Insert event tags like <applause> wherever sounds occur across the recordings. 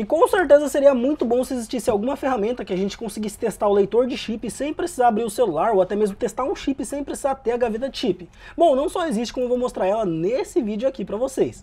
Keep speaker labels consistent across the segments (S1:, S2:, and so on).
S1: E com certeza seria muito bom se existisse alguma ferramenta que a gente conseguisse testar o leitor de chip sem precisar abrir o celular ou até mesmo testar um chip sem precisar ter a gaveta chip. Bom, não só existe como eu vou mostrar ela nesse vídeo aqui para vocês.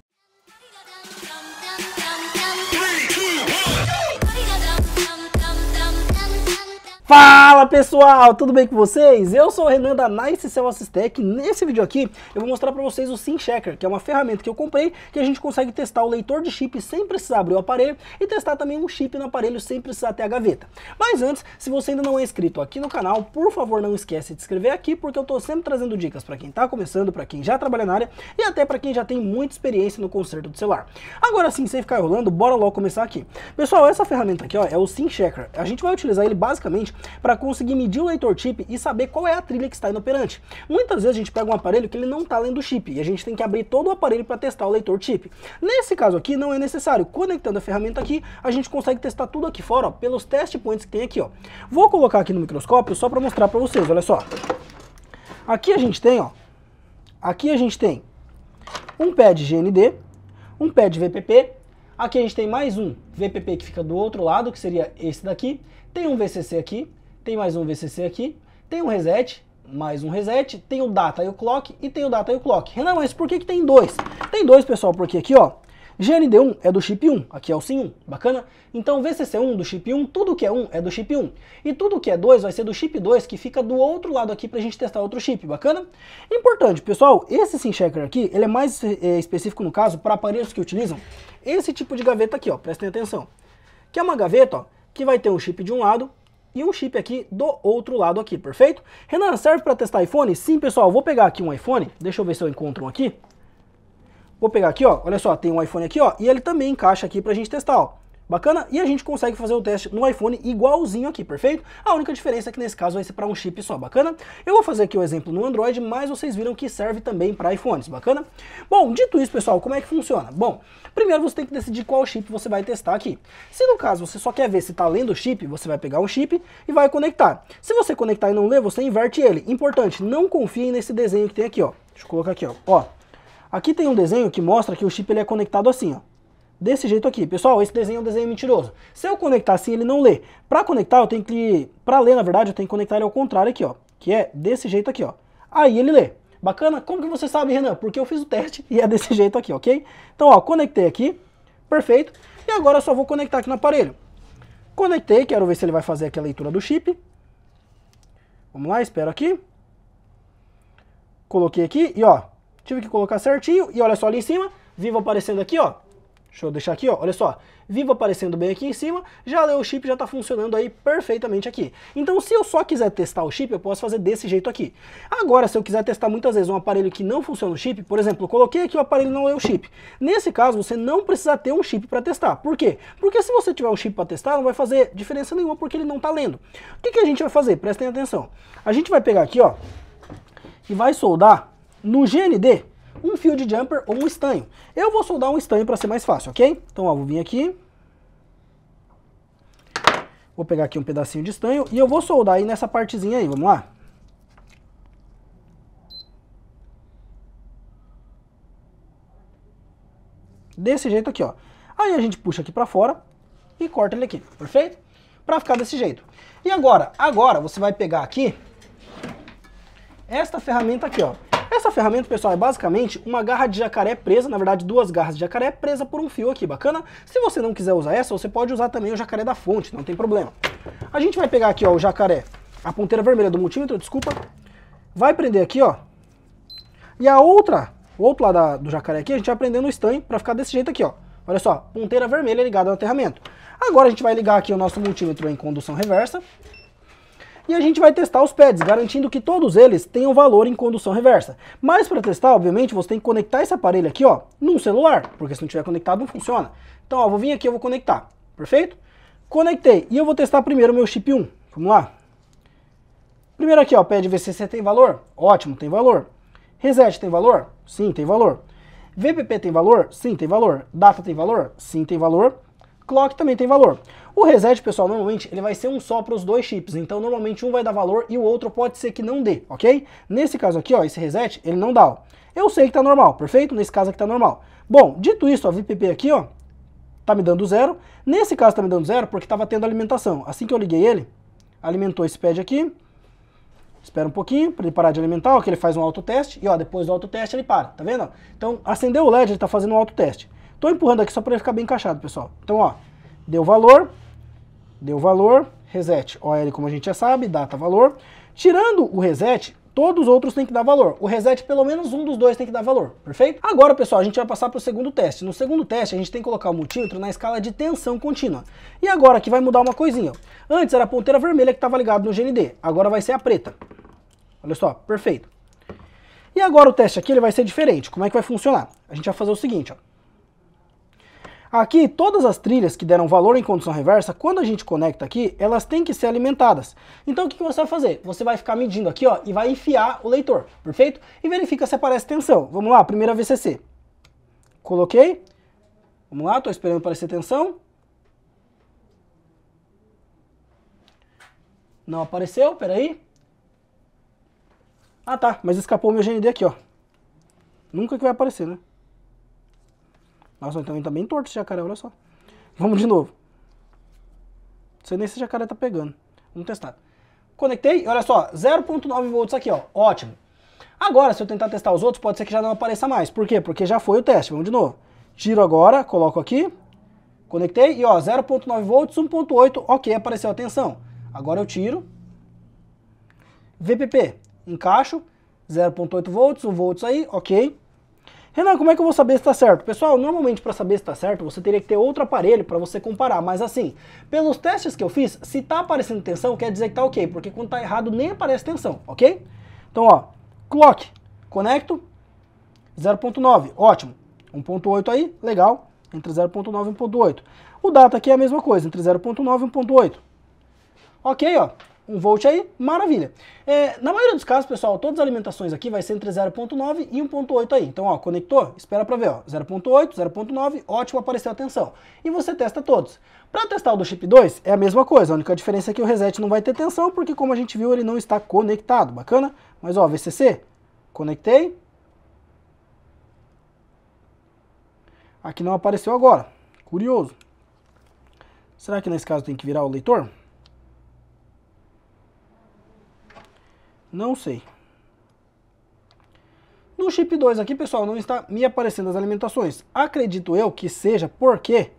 S1: Fala pessoal, tudo bem com vocês? Eu sou o Renan da Nice Cell Tech e nesse vídeo aqui eu vou mostrar para vocês o Sim Checker, que é uma ferramenta que eu comprei que a gente consegue testar o leitor de chip sem precisar abrir o aparelho e testar também um chip no aparelho sem precisar ter a gaveta. Mas antes, se você ainda não é inscrito aqui no canal, por favor não esquece de se inscrever aqui porque eu estou sempre trazendo dicas para quem está começando, para quem já trabalha na área e até para quem já tem muita experiência no conserto do celular. Agora sim, sem ficar rolando, bora logo começar aqui. Pessoal, essa ferramenta aqui ó, é o Sim Checker. A gente vai utilizar ele basicamente para conseguir medir o leitor chip e saber qual é a trilha que está inoperante. Muitas vezes a gente pega um aparelho que ele não está lendo o chip e a gente tem que abrir todo o aparelho para testar o leitor chip. Nesse caso aqui não é necessário. Conectando a ferramenta aqui, a gente consegue testar tudo aqui fora ó, pelos test points que tem aqui. Ó. Vou colocar aqui no microscópio só para mostrar para vocês, olha só. Aqui a gente tem, ó, aqui a gente tem um pad GND, um pad VPP, aqui a gente tem mais um VPP que fica do outro lado, que seria esse daqui, tem um VCC aqui, tem mais um VCC aqui, tem um reset, mais um reset, tem o data e o clock e tem o data e o clock. Renan, mas por que, que tem dois? Tem dois, pessoal, porque aqui, ó, GND1 é do chip 1, aqui é o SIM1, bacana? Então VCC1 do chip 1, tudo que é 1 é do chip 1. E tudo que é 2 vai ser do chip 2, que fica do outro lado aqui para a gente testar outro chip, bacana? Importante, pessoal, esse SIM checker aqui, ele é mais é, específico no caso para aparelhos que utilizam esse tipo de gaveta aqui, ó, prestem atenção. Que é uma gaveta, ó, que vai ter um chip de um lado e um chip aqui do outro lado aqui, perfeito? Renan, serve para testar iPhone? Sim, pessoal, vou pegar aqui um iPhone, deixa eu ver se eu encontro um aqui. Vou pegar aqui, ó, olha só, tem um iPhone aqui, ó, e ele também encaixa aqui para a gente testar, ó. Bacana? E a gente consegue fazer o teste no iPhone igualzinho aqui, perfeito? A única diferença é que nesse caso vai ser para um chip só, bacana? Eu vou fazer aqui o um exemplo no Android, mas vocês viram que serve também para iPhones, bacana? Bom, dito isso, pessoal, como é que funciona? Bom, primeiro você tem que decidir qual chip você vai testar aqui. Se no caso você só quer ver se está lendo o chip, você vai pegar um chip e vai conectar. Se você conectar e não ler, você inverte ele. Importante, não confiem nesse desenho que tem aqui, ó. Deixa eu colocar aqui, ó. ó. Aqui tem um desenho que mostra que o chip ele é conectado assim, ó desse jeito aqui. Pessoal, esse desenho é um desenho mentiroso. Se eu conectar assim, ele não lê. Para conectar, eu tenho que... Para ler, na verdade, eu tenho que conectar ele ao contrário aqui, ó. Que é desse jeito aqui, ó. Aí ele lê. Bacana? Como que você sabe, Renan? Porque eu fiz o teste <laughs> e é desse jeito aqui, ok? Então, ó, conectei aqui. Perfeito. E agora eu só vou conectar aqui no aparelho. Conectei, quero ver se ele vai fazer aqui a leitura do chip. Vamos lá, espero aqui. Coloquei aqui e, ó, tive que colocar certinho. E olha só ali em cima, vivo aparecendo aqui, ó, Deixa eu deixar aqui, ó, olha só, vivo aparecendo bem aqui em cima, já leu o chip, já está funcionando aí perfeitamente aqui. Então se eu só quiser testar o chip, eu posso fazer desse jeito aqui. Agora, se eu quiser testar muitas vezes um aparelho que não funciona o chip, por exemplo, coloquei aqui o aparelho não leu o chip. Nesse caso, você não precisa ter um chip para testar. Por quê? Porque se você tiver um chip para testar, não vai fazer diferença nenhuma porque ele não está lendo. O que, que a gente vai fazer? Prestem atenção. A gente vai pegar aqui, ó, e vai soldar no GND field fio de jumper ou um estanho. Eu vou soldar um estanho para ser mais fácil, ok? Então, ó, vou vir aqui. Vou pegar aqui um pedacinho de estanho e eu vou soldar aí nessa partezinha aí, vamos lá? Desse jeito aqui, ó. Aí a gente puxa aqui para fora e corta ele aqui, perfeito? Para ficar desse jeito. E agora? Agora você vai pegar aqui esta ferramenta aqui, ó. Essa ferramenta, pessoal, é basicamente uma garra de jacaré presa, na verdade duas garras de jacaré presa por um fio aqui, bacana? Se você não quiser usar essa, você pode usar também o jacaré da fonte, não tem problema. A gente vai pegar aqui, ó, o jacaré, a ponteira vermelha do multímetro, desculpa, vai prender aqui, ó, e a outra, o outro lado da, do jacaré aqui, a gente vai prender no estanho para ficar desse jeito aqui, ó. Olha só, ponteira vermelha ligada no aterramento. Agora a gente vai ligar aqui o nosso multímetro em condução reversa e a gente vai testar os pads, garantindo que todos eles tenham valor em condução reversa. Mas para testar, obviamente, você tem que conectar esse aparelho aqui, ó, num celular, porque se não tiver conectado não funciona. Então, ó, vou vir aqui, eu vou conectar, perfeito? Conectei, e eu vou testar primeiro o meu chip 1, vamos lá. Primeiro aqui, ó, pad VCC tem valor? Ótimo, tem valor. Reset tem valor? Sim, tem valor. VPP tem valor? Sim, tem valor. Data tem valor? Sim, tem valor clock também tem valor. O reset, pessoal, normalmente ele vai ser um só para os dois chips, então normalmente um vai dar valor e o outro pode ser que não dê, ok? Nesse caso aqui, ó, esse reset, ele não dá, ó. Eu sei que tá normal, perfeito? Nesse caso aqui tá normal. Bom, dito isso, a VPP aqui, ó, tá me dando zero. Nesse caso tá me dando zero porque estava tendo alimentação. Assim que eu liguei ele, alimentou esse pad aqui, espera um pouquinho para ele parar de alimentar, ó, que ele faz um autoteste, e ó, depois do autoteste ele para, tá vendo? Então, acendeu o LED, ele está fazendo um autoteste. Estou empurrando aqui só para ele ficar bem encaixado, pessoal. Então, ó, deu valor, deu valor, reset. OL, como a gente já sabe, data, valor. Tirando o reset, todos os outros têm que dar valor. O reset, pelo menos um dos dois tem que dar valor, perfeito? Agora, pessoal, a gente vai passar para o segundo teste. No segundo teste, a gente tem que colocar o multímetro na escala de tensão contínua. E agora aqui vai mudar uma coisinha. Antes era a ponteira vermelha que estava ligada no GND, agora vai ser a preta. Olha só, perfeito. E agora o teste aqui ele vai ser diferente. Como é que vai funcionar? A gente vai fazer o seguinte, ó. Aqui, todas as trilhas que deram valor em condução reversa, quando a gente conecta aqui, elas têm que ser alimentadas. Então o que, você vai fazer? Você vai ficar medindo aqui ó, e vai enfiar o leitor, perfeito? E verifica se aparece tensão. Vamos lá, primeira VCC. Coloquei. Vamos lá, estou esperando aparecer tensão. Não apareceu, peraí. Ah tá, mas escapou meu GND aqui, ó. Nunca que vai aparecer, né? Nossa, então ele tá bem torto esse jacaré, olha só. Vamos de novo. Não sei nem se esse jacaré tá pegando. Vamos testar. Conectei, olha só, 0.9 volts aqui, ó. Ótimo. Agora, se eu tentar testar os outros, pode ser que já não apareça mais. Por quê? Porque já foi o teste. Vamos de novo. Tiro agora, coloco aqui. Conectei e ó, 0.9 volts, 1.8, ok, apareceu, atenção. Agora eu tiro. VPP, encaixo, 0.8 volts, 1 volts aí, ok. Renan, como é que eu vou saber se está certo? Pessoal, normalmente para saber se está certo, você teria que ter outro aparelho para você comparar, mas assim, pelos testes que eu fiz, se está aparecendo tensão, quer dizer que está ok, porque quando está errado nem aparece tensão, ok? Então, ó, clock, conecto, 0.9, ótimo. 1.8 aí, legal, entre 0.9 e 1.8. O data aqui é a mesma coisa, entre 0.9 e 1.8. Ok, ó, 1 volt aí, maravilha. É, na maioria dos casos, pessoal, todas as alimentações aqui vai ser entre 0.9 e 1.8 aí. Então, ó, conector, espera para ver, ó, 0.8, 0.9, ótimo, apareceu a tensão. E você testa todos. Para testar o do chip 2, é a mesma coisa, a única diferença é que o reset não vai ter tensão, porque como a gente viu, ele não está conectado, bacana? Mas, ó, VCC, conectei. Aqui não apareceu agora, curioso. Será que nesse caso tem que virar o leitor? Não sei. No chip 2 aqui, pessoal, não está me aparecendo as alimentações. Acredito eu que seja porque,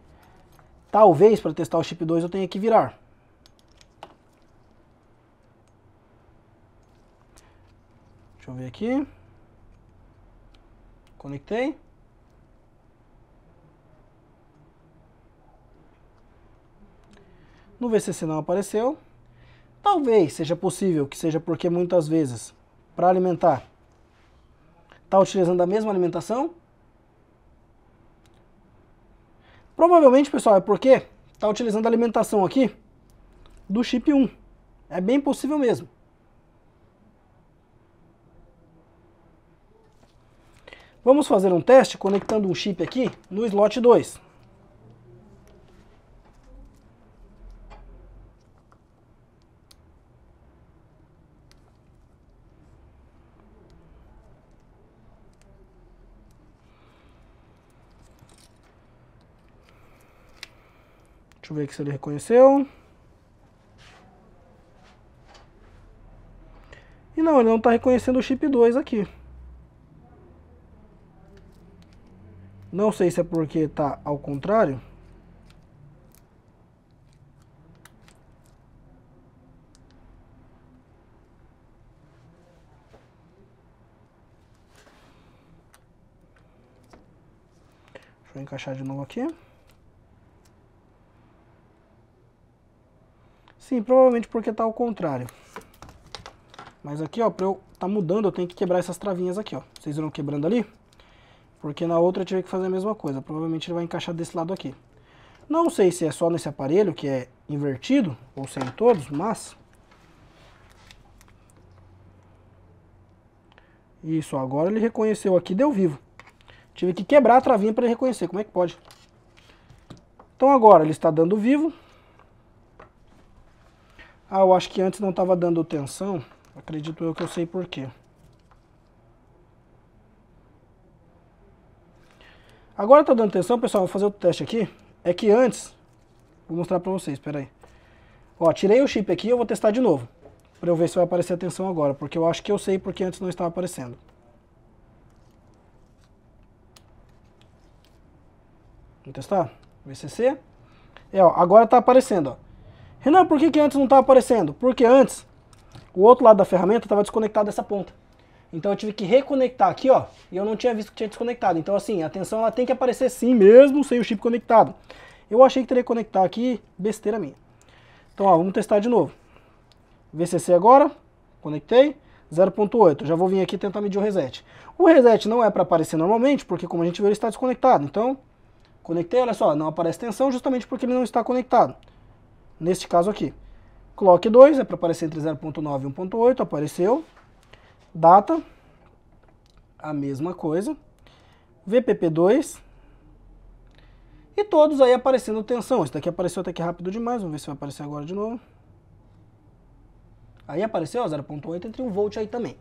S1: talvez para testar o chip 2 eu tenha que virar. Deixa eu ver aqui. Conectei. No VCC não apareceu. Talvez seja possível que seja porque muitas vezes, para alimentar, está utilizando a mesma alimentação. Provavelmente, pessoal, é porque está utilizando a alimentação aqui do chip 1. É bem possível mesmo. Vamos fazer um teste conectando um chip aqui no slot 2. Deixa eu ver aqui se ele reconheceu. E não, ele não está reconhecendo o chip 2 aqui. Não sei se é porque está ao contrário. Deixa eu encaixar de novo aqui. Sim, provavelmente porque está ao contrário. Mas aqui, ó, para eu tá mudando, eu tenho que quebrar essas travinhas aqui, ó. Vocês viram quebrando ali? Porque na outra eu tive que fazer a mesma coisa. Provavelmente ele vai encaixar desse lado aqui. Não sei se é só nesse aparelho, que é invertido, ou se é em todos, mas... Isso, agora ele reconheceu aqui, deu vivo. Tive que quebrar a travinha para ele reconhecer, como é que pode? Então agora ele está dando vivo, ah, eu acho que antes não estava dando tensão. Acredito eu que eu sei por quê. Agora está dando tensão, pessoal. Vou fazer o teste aqui. É que antes... Vou mostrar para vocês, peraí. Ó, tirei o chip aqui eu vou testar de novo. para eu ver se vai aparecer a tensão agora. Porque eu acho que eu sei porque antes não estava aparecendo. Vamos testar? VCC. É, ó, agora está aparecendo, ó. Renan, por que, que antes não estava aparecendo? Porque antes o outro lado da ferramenta estava desconectado dessa ponta. Então eu tive que reconectar aqui, ó, e eu não tinha visto que tinha desconectado. Então assim, a tensão ela tem que aparecer sim, mesmo sem o chip conectado. Eu achei que teria que conectar aqui, besteira minha. Então ó, vamos testar de novo. VCC agora, conectei, 0.8. Já vou vir aqui tentar medir o reset. O reset não é para aparecer normalmente, porque como a gente viu ele está desconectado. Então, conectei, olha só, não aparece tensão justamente porque ele não está conectado neste caso aqui. Clock 2 é né, para aparecer entre 0.9 e 1.8, apareceu. Data, a mesma coisa. VPP2. E todos aí aparecendo tensão. Esse daqui apareceu até que rápido demais, vamos ver se vai aparecer agora de novo. Aí apareceu 0.8 entre 1 volt aí também.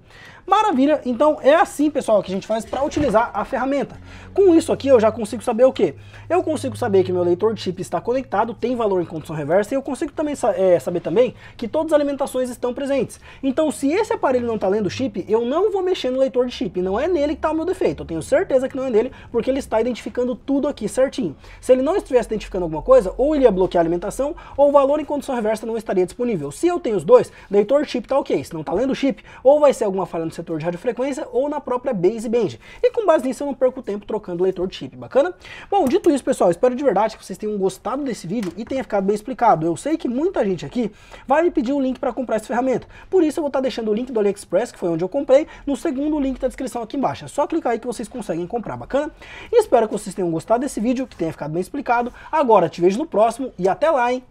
S1: Maravilha! Então é assim, pessoal, que a gente faz para utilizar a ferramenta. Com isso aqui eu já consigo saber o que? Eu consigo saber que meu leitor de chip está conectado, tem valor em condição reversa, e eu consigo também é, saber também que todas as alimentações estão presentes. Então se esse aparelho não está lendo chip, eu não vou mexer no leitor de chip. Não é nele que está o meu defeito. Eu tenho certeza que não é nele, porque ele está identificando tudo aqui certinho. Se ele não estivesse identificando alguma coisa, ou ele ia bloquear a alimentação, ou o valor em condição reversa não estaria disponível. Se eu tenho os dois, leitor setor chip tá ok, se não tá lendo chip, ou vai ser alguma falha no setor de radiofrequência ou na própria baseband. E com base nisso eu não perco tempo trocando o leitor chip, bacana? Bom, dito isso, pessoal, espero de verdade que vocês tenham gostado desse vídeo e tenha ficado bem explicado. Eu sei que muita gente aqui vai me pedir o link para comprar essa ferramenta, por isso eu vou estar tá deixando o link do AliExpress, que foi onde eu comprei, no segundo link da descrição aqui embaixo. É só clicar aí que vocês conseguem comprar, bacana? E espero que vocês tenham gostado desse vídeo, que tenha ficado bem explicado. Agora te vejo no próximo e até lá, hein?